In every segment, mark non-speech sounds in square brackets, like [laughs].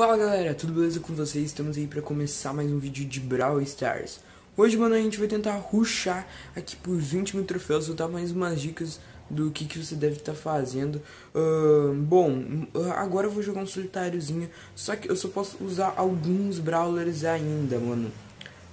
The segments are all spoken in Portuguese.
Fala galera, tudo beleza com vocês? Estamos aí para começar mais um vídeo de Brawl Stars. Hoje, mano, a gente vai tentar ruxar aqui por 20 mil troféus, vou dar mais umas dicas do que, que você deve estar tá fazendo. Uh, bom, ah, agora eu vou jogar um solitáriozinho, só que eu só posso usar alguns Brawlers ainda, mano.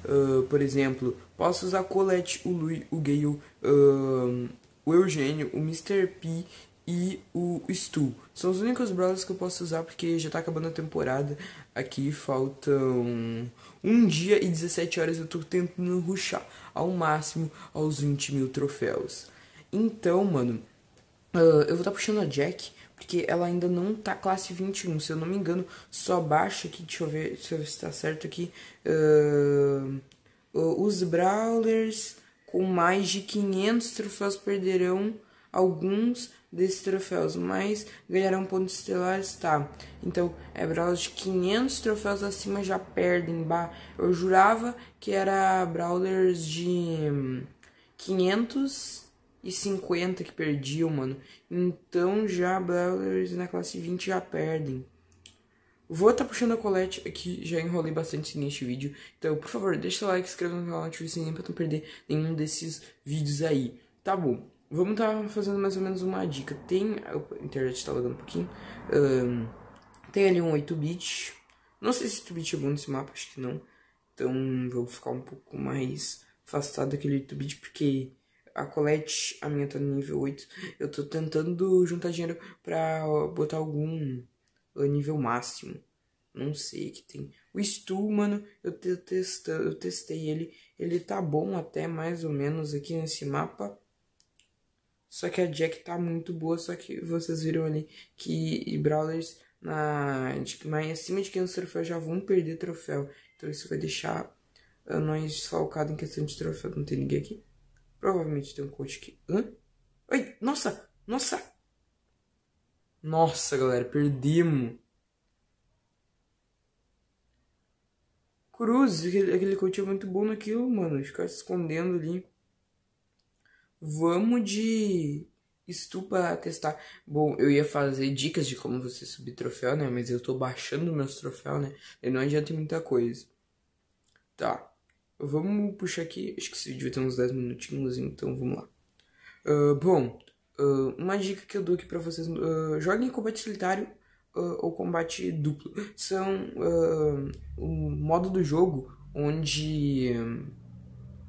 Uh, por exemplo, posso usar Colette, o Louis, o Gale, uh, o Eugênio, o Mr. P e o Stu. São os únicos brawlers que eu posso usar porque já tá acabando a temporada. Aqui faltam um dia e 17 horas. Eu tô tentando ruxar ao máximo aos 20 mil troféus. Então, mano, uh, eu vou estar tá puxando a Jack porque ela ainda não tá classe 21. Se eu não me engano, só baixa aqui. Deixa eu ver, deixa eu ver se tá certo aqui. Uh, os brawlers com mais de 500 troféus perderão Alguns desses troféus, mas ganharão pontos estelares, tá? Então, é Brawls de 500 troféus acima já perdem, bah. Eu jurava que era Brawlers de 550 hum, que perdiam, mano. Então, já Brawlers na classe 20 já perdem. Vou estar tá puxando a colete aqui, já enrolei bastante neste vídeo. Então, por favor, deixa o like, inscreva no canal, ative o sininho pra não perder nenhum desses vídeos aí. Tá bom. Vamos estar tá fazendo mais ou menos uma dica. Tem. A internet tá lagando um pouquinho. Um, tem ali um 8-bit. Não sei se 8-bit é bom nesse mapa, acho que não. Então vou ficar um pouco mais afastado daquele 8-bit, porque a colete, a minha tá no nível 8. Eu tô tentando juntar dinheiro pra botar algum ah, nível máximo. Não sei que tem. O Stu, mano, eu, eu testei ele. Ele tá bom até mais ou menos aqui nesse mapa. Só que a Jack tá muito boa, só que vocês viram ali que Brawlers na, tipo, mais acima de 500 troféus já vão perder troféu. Então isso vai deixar nós desfalcado em questão de troféu. Não tem ninguém aqui. Provavelmente tem um coach aqui. Hã? Ai, nossa! Nossa! Nossa, galera, perdemos. Cruz, aquele, aquele coach é muito bom naquilo, mano. Ficar se escondendo ali. Vamos de estupa testar. Bom, eu ia fazer dicas de como você subir troféu, né? Mas eu tô baixando meus troféus, né? E não adianta muita coisa. Tá. Vamos puxar aqui. Acho que esse vídeo vai ter uns 10 minutinhos, então vamos lá. Uh, bom, uh, uma dica que eu dou aqui pra vocês: uh, joguem combate solitário ou combate duplo. São o modo do jogo onde.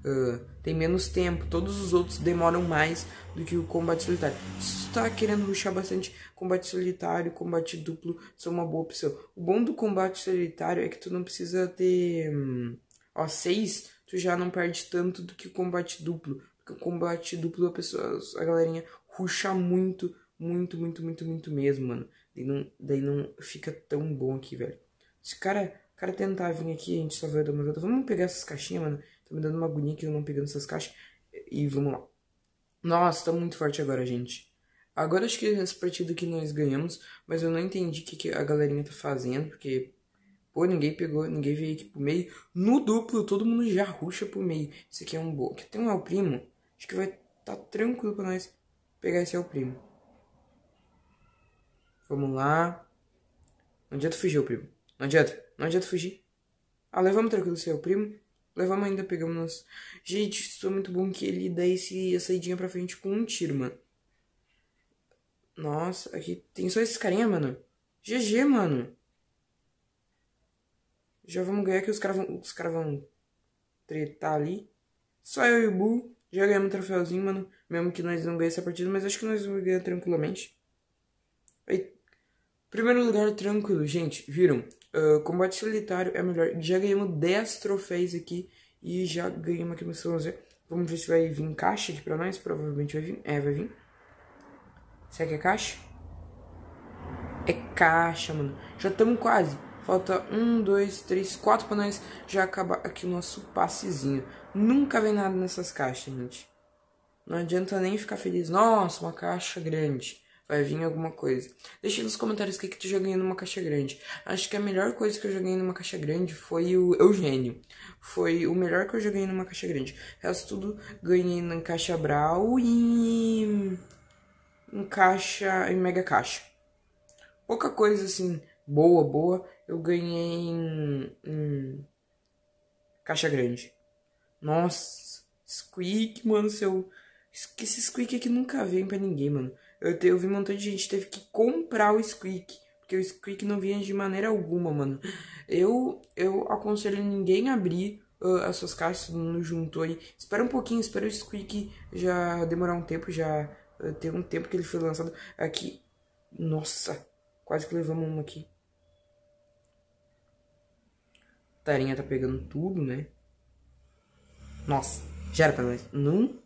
Uh, tem menos tempo, todos os outros demoram mais do que o combate solitário. Se tu tá querendo ruxar bastante combate solitário, combate duplo, são uma boa opção. O bom do combate solitário é que tu não precisa ter hum, ó, seis, tu já não perde tanto do que o combate duplo. Porque o combate duplo a pessoa, a galerinha ruxa muito, muito, muito, muito, muito mesmo, mano. Daí não, daí não fica tão bom aqui, velho. Esse cara cara tentar vir aqui, a gente só vai dar uma volta. Vamos pegar essas caixinhas, mano. Tá me dando uma agonia que eu não pegando essas caixas. E vamos lá. Nossa, tá muito forte agora, gente. Agora acho que é esse partido que nós ganhamos, mas eu não entendi o que, que a galerinha tá fazendo, porque Pô, ninguém pegou, ninguém veio aqui pro meio. No duplo, todo mundo já ruxa pro meio. Isso aqui é um bom. Aqui tem um El Primo. Acho que vai tá tranquilo pra nós pegar esse El Primo. Vamos lá. Não adianta fugir, Primo. Não adianta. Não adianta fugir. Ah, levamos tranquilo seu primo. Levamos ainda, pegamos nós. Gente, isso é muito bom que ele dá esse, essa idinha pra frente com um tiro, mano. Nossa, aqui tem só esses carinha, mano. GG, mano. Já vamos ganhar que os caras vão, os caras vão tretar ali. Só eu e o Bull. Já ganhamos um troféuzinho, mano. Mesmo que nós não ganhamos essa partida, mas acho que nós vamos ganhar tranquilamente. Eita. Primeiro lugar, tranquilo, gente. Viram? Uh, combate solitário é melhor. Já ganhamos 10 troféus aqui e já ganhamos aqui uma bronze. Vamos ver se vai vir caixa aqui pra nós. Provavelmente vai vir. É, vai vir. Será que é caixa? É caixa, mano. Já estamos quase. Falta um, dois, três, quatro pra nós já acabar aqui o nosso passezinho. Nunca vem nada nessas caixas, gente. Não adianta nem ficar feliz. Nossa, uma caixa grande vai vir alguma coisa. Deixa nos comentários o que, que tu já ganhou numa caixa grande. Acho que a melhor coisa que eu joguei numa caixa grande foi o Eugênio. Foi o melhor que eu joguei numa caixa grande. O resto tudo ganhei na caixa Brawl e. em caixa. em mega caixa. Pouca coisa assim, boa, boa, eu ganhei em. em... caixa grande. Nossa, Squeak, mano, seu. Esse squeak aqui nunca vem pra ninguém, mano. Eu, te, eu vi um montão de gente teve que comprar o squeak. Porque o squeak não vinha de maneira alguma, mano. Eu, eu aconselho ninguém abrir uh, as suas caixas, todo mundo aí. Espera um pouquinho, espera o squeak já demorar um tempo, já uh, ah, ter um tempo que ele foi lançado. Aqui, nossa, quase que levamos uma aqui. Tarinha tá pegando tudo, né? Nossa, já era pra nós. Não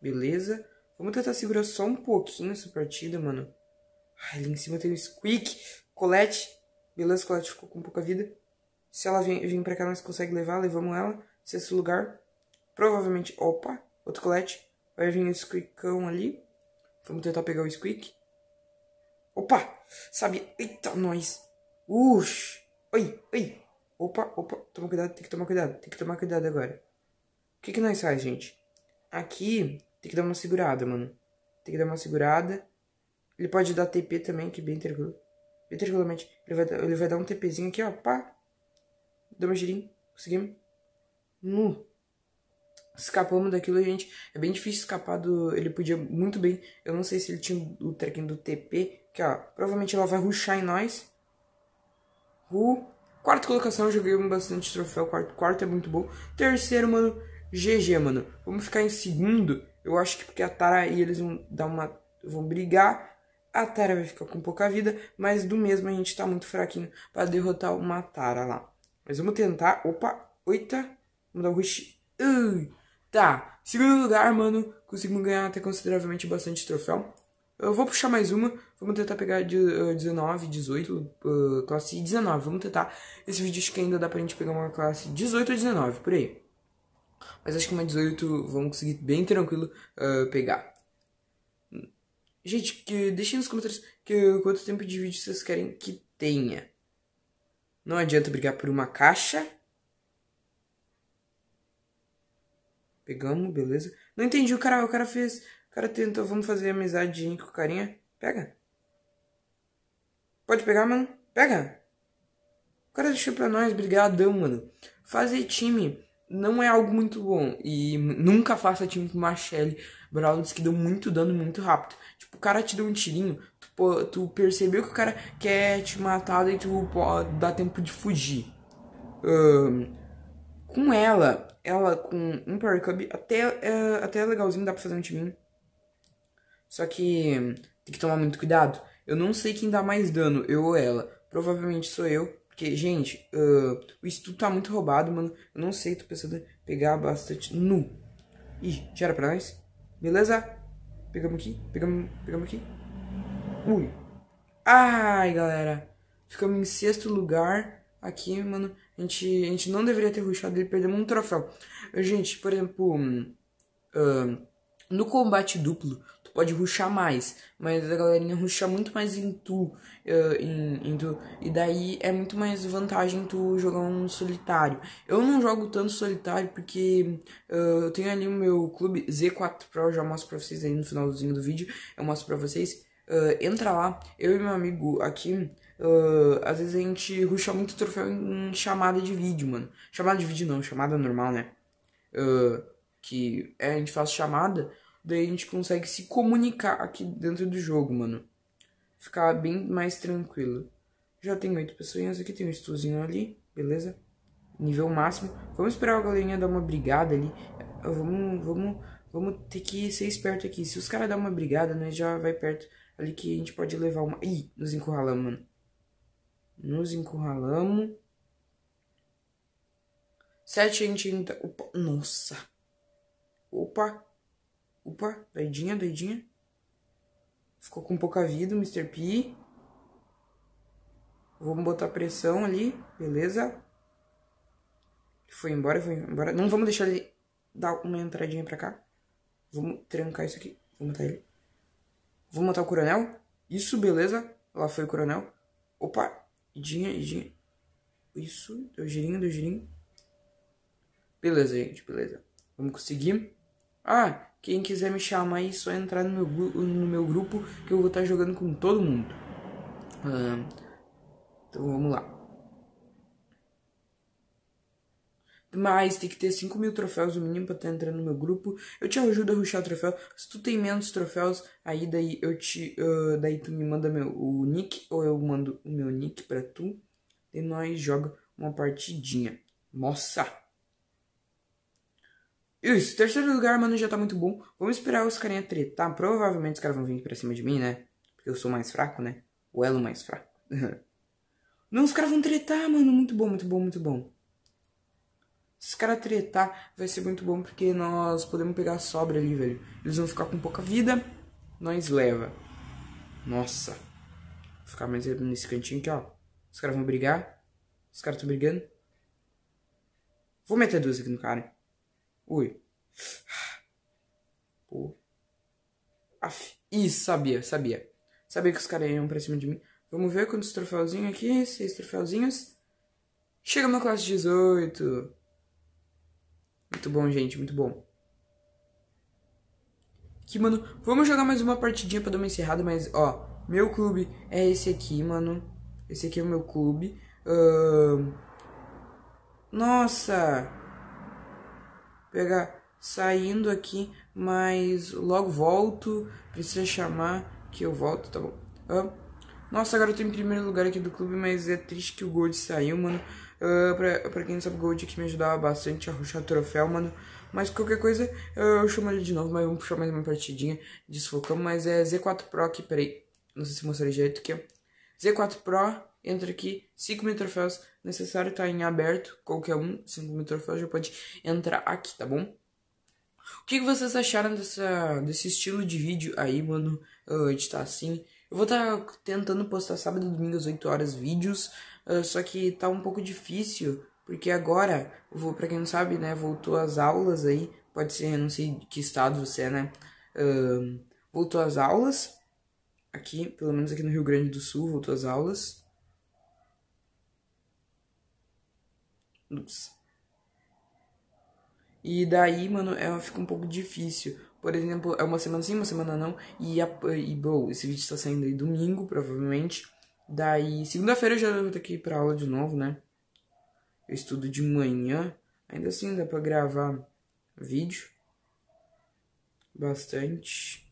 Beleza? Vamos tentar segurar só um pouquinho essa partida, mano. Ai, ali em cima tem o um Squeak. Colette. Beleza, Colette ficou com pouca vida. Se ela vir, vir pra cá, nós consegue levar. Levamos ela. Sexto lugar. Provavelmente... Opa! Outro Colette. Vai vir o um Squeakão ali. Vamos tentar pegar o Squeak. Opa! Sabe? Eita, nós! Ush! Oi, oi! Opa, opa. Toma cuidado, tem que tomar cuidado. Tem que tomar cuidado agora. O que que nós faz, gente? Aqui tem que dar uma segurada, mano. Tem que dar uma segurada. Ele pode dar TP também, que é bem tranquilo. Bem tranquilamente. Ele vai, ele vai dar um TPzinho aqui, ó. Pá. Dá uma girinha. Conseguimos. Nu. Escapamos daquilo, gente. É bem difícil escapar do... Ele podia muito bem... Eu não sei se ele tinha o tracking do TP. Que, ó. Provavelmente ela vai ruxar em nós. Ru. Quarta colocação, eu joguei bastante troféu. Quarto, quarto é muito bom. Terceiro, mano. GG, mano. Vamos ficar em segundo. Eu acho que porque a Tara e eles vão dar uma. vão brigar. A Tara vai ficar com pouca vida, mas do mesmo a gente tá muito fraquinho para derrotar uma Tara lá. Mas vamos tentar. Opa, oita. Vamos dar o um rush. Uh, tá. Segundo lugar, mano. Conseguimos ganhar até consideravelmente bastante troféu. Eu vou puxar mais uma. Vamos tentar pegar de, uh, 19, 18, uh, classe 19. Vamos tentar. Esse vídeo acho que ainda dá pra gente pegar uma classe 18 ou 19, por aí. Mas acho que uma 18 vamos conseguir bem tranquilo uh, pegar. Gente, que, deixem nos comentários que, quanto tempo de vídeo vocês querem que tenha. Não adianta brigar por uma caixa. Pegamos, beleza. Não entendi o cara, o cara fez. O cara tentou, vamos fazer amizade com o carinha. Pega. Pode pegar, mano. Pega. O cara deixou pra nós, brigadão, mano. Fazer time não é algo muito bom. E nunca faça time com Marchelli, Brawlers que dão muito dano muito rápido. Tipo, o cara te deu um tirinho, tu, tu percebeu que o cara quer te matar, e tu pô, dá tempo de fugir. Um, com ela, ela com um Power Cub, até, é, até é legalzinho, dá pra fazer um timinho. Só que tem que tomar muito cuidado. Eu não sei quem dá mais dano, eu ou ela. Provavelmente sou eu, porque, gente, uh, o estudo tá muito roubado, mano. Eu não sei, tô pensando pegar bastante nu. Ih, já era pra nós? Beleza? Pegamos aqui, pegamos, pegamos aqui. Ui. Ai, galera. Ficamos em sexto lugar aqui, mano. A gente, a gente não deveria ter ruxado ele, perdemos um troféu. Gente, por exemplo... Uh, no combate duplo, tu pode ruxar mais, mas a galerinha ruxa muito mais em tu, eh, em, em tu, E daí é muito mais vantagem tu jogar um solitário. Eu não jogo tanto solitário porque uh, eu tenho ali o meu clube Z4 Pro, já mostro pra vocês aí no finalzinho do vídeo. Eu mostro pra vocês. Uh, entra lá, eu e meu amigo aqui. Uh, às vezes a gente ruxa muito troféu em chamada de vídeo, mano. Chamada de vídeo não, chamada normal, né? Uh, que é, a gente faz chamada, daí a gente consegue se comunicar aqui dentro do jogo, mano. Ficar bem mais tranquilo. Já tem oito pessoas aqui, tem um estuzinho ali, beleza? Nível máximo. Vamos esperar a galerinha dar uma brigada ali. Vamos, vamos, vamos ter que ser esperto aqui. Se os caras dar uma brigada, nós né, já vai perto ali que a gente pode levar uma... Ih, nos encurralamos, mano. Nos encurralamos. Sete a gente ainda... Opa, nossa! Opa! Opa! Doidinha, doidinha. Ficou com pouca vida Mr. P. Vamos botar pressão ali, beleza? Foi embora, foi embora. Não vamos deixar ele dar uma entradinha pra cá. Vamos trancar isso aqui. Vamos matar ele. Vou matar o coronel. Isso, beleza. Lá foi o coronel. Opa! Idinha, idinha. Isso, deu girinho, deu girinho. Beleza, gente, beleza. Vamos conseguir. Ah, quem quiser me chamar aí, só entrar no meu, no meu grupo que eu vou estar tá jogando com todo mundo. então vamos lá. Mas tem que ter 5 mil troféus no mínimo pra estar tá entrando no meu grupo. Eu te ajudo a ruxar o troféu. Se tu tem menos troféus, aí daí eu te. Uh, daí tu me manda meu, o nick, ou eu mando o meu nick pra tu. E nós joga uma partidinha. Nossa! Isso, terceiro lugar, mano, já tá muito bom. Vamos esperar os carinha tretar. Provavelmente os caras vão vir pra cima de mim, né? Porque eu sou mais fraco, né? O elo mais fraco. [laughs] Não, os caras vão tretar, mano. Muito bom, muito bom, muito bom. Se os caras tretar, vai ser muito bom porque nós podemos pegar a sobra ali, velho. Eles vão ficar com pouca vida, nós leva. Nossa. Vou ficar mais nesse cantinho aqui, ó. Os caras vão brigar. Os caras estão brigando. Vou meter duas aqui no cara. Ui. Pô. Af. Ih, sabia, sabia. Sabia que os caras iam pra cima de mim. Vamos ver quantos troféuzinhos aqui. Seis troféuzinhos. Chega na classe 18. Muito bom, gente. Muito bom. Que, mano, vamos jogar mais uma partidinha pra dar uma encerrada, mas, ó, meu clube é esse aqui, mano. Esse aqui é o meu clube. Uh... Nossa! pegar saindo aqui, mas logo volto. Precisa chamar que eu volto, tá bom? nossa, agora eu tô em primeiro lugar aqui do clube, mas é triste que o Gold saiu, mano. Uh, pra, pra quem não sabe, o Gold aqui é me ajudava bastante a ruxar troféu, mano. Mas qualquer coisa, eu chamo ele de novo, mas vamos puxar mais uma partidinha. Desfocamos, mas é Z4 Pro aqui, peraí. Não sei se mostrei direito aqui, ó. Z4 Pro entra aqui, 5 mil troféus, necessário tá em aberto, qualquer um, 5 mil troféus, já pode entrar aqui, tá bom? O que, que vocês acharam dessa, desse estilo de vídeo aí, mano, uh, de tá assim? Eu vou estar tá tentando postar sábado e domingo às 8 horas vídeos, uh, só que tá um pouco difícil, porque agora, vou, pra quem não sabe, né, voltou as aulas aí, pode ser, não sei que estado você é, né, uh, voltou as aulas, aqui, pelo menos aqui no Rio Grande do Sul, voltou as aulas, luz. E daí, mano, é, fica um pouco difícil. Por exemplo, é uma semana sim, uma semana não. E, a, e bom, esse vídeo está saindo aí domingo, provavelmente. Daí, segunda-feira eu já vou ter que ir pra aula de novo, né? Eu estudo de manhã. Ainda assim, dá pra gravar vídeo. Bastante.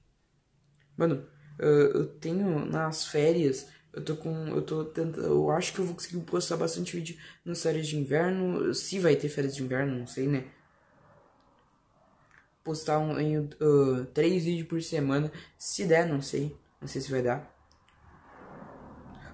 Mano, ah, eu tenho nas férias eu tô com. Eu tô tentando. Eu acho que eu vou conseguir postar bastante vídeo nas férias de inverno. Se vai ter férias de inverno, não sei, né? Postar um, em, uh, três vídeos por semana. Se der, não sei. Não sei se vai dar.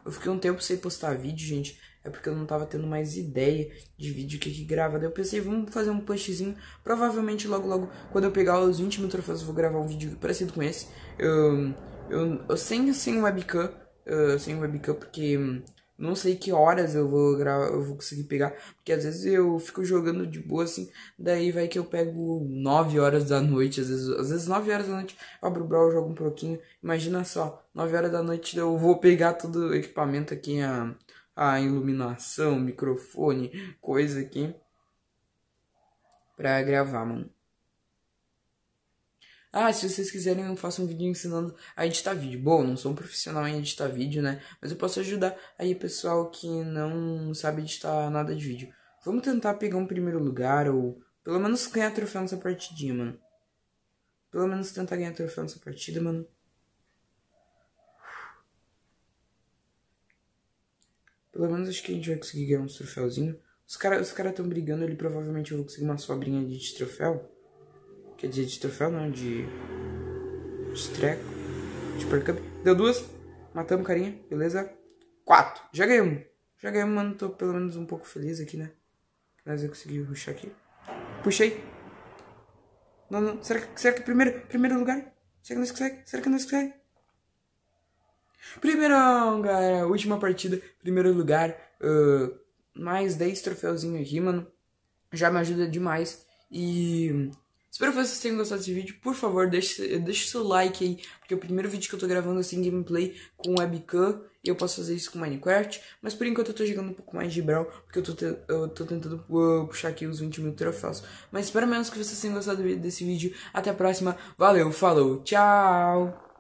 Eu fiquei um tempo sem postar vídeo, gente. É porque eu não tava tendo mais ideia de vídeo que, que grava. Daí eu pensei, vamos fazer um postzinho. Provavelmente logo, logo, quando eu pegar os 20 mil troféus, eu vou gravar um vídeo parecido com esse. Eu, eu, eu sem, sem webcam eh, sem webcam, porque hum, não sei que horas eu vou gravar, eu vou conseguir pegar, porque às vezes eu fico jogando de boa assim, daí vai que eu pego 9 horas da noite, às vezes, às vezes 9 horas da noite eu abro o Brawl, jogo um pouquinho. Imagina só, 9 horas da noite eu vou pegar todo o equipamento aqui, a, a iluminação, microfone, coisa aqui pra gravar, mano. Ah, se vocês quiserem, eu faço um vídeo ensinando a editar vídeo. Bom, não sou um profissional em editar vídeo, né? Mas eu posso ajudar aí pessoal que não sabe editar nada de vídeo. Vamos tentar pegar um primeiro lugar ou pelo menos ganhar troféu nessa partidinha, mano. Pelo menos tentar ganhar troféu nessa partida, mano. Pelo menos acho que a gente vai conseguir ganhar uns troféuzinhos. Os caras os cara estão brigando ali, provavelmente eu vou conseguir uma sobrinha de troféu. Quer dizer, de troféu não, de. De treco. De percup. Deu duas. Matamos carinha, beleza? Quatro. Já ganhamos. Já ganhamos, mano. Tô pelo menos um pouco feliz aqui, né? Mas eu consegui puxar aqui. Puxei. Não, não. Será que, será que primeiro, primeiro lugar? Será que nós conseguimos? Será que nós conseguimos? Primeirão, galera. Última partida. Primeiro lugar. Uh, mais 10 troféuzinhos aqui, mano. Já me ajuda demais. E Espero que vocês tenham gostado desse vídeo. Por favor, deixe, deixe seu like aí, porque é o primeiro vídeo que eu tô gravando assim, gameplay com webcam. E eu posso fazer isso com Minecraft. Mas por enquanto eu tô jogando um pouco mais de Brawl, porque eu tô, te, eu tô tentando uh, puxar aqui os 20 mil troféus. Mas espero menos que vocês tenham gostado desse vídeo. Até a próxima. Valeu, falou, tchau!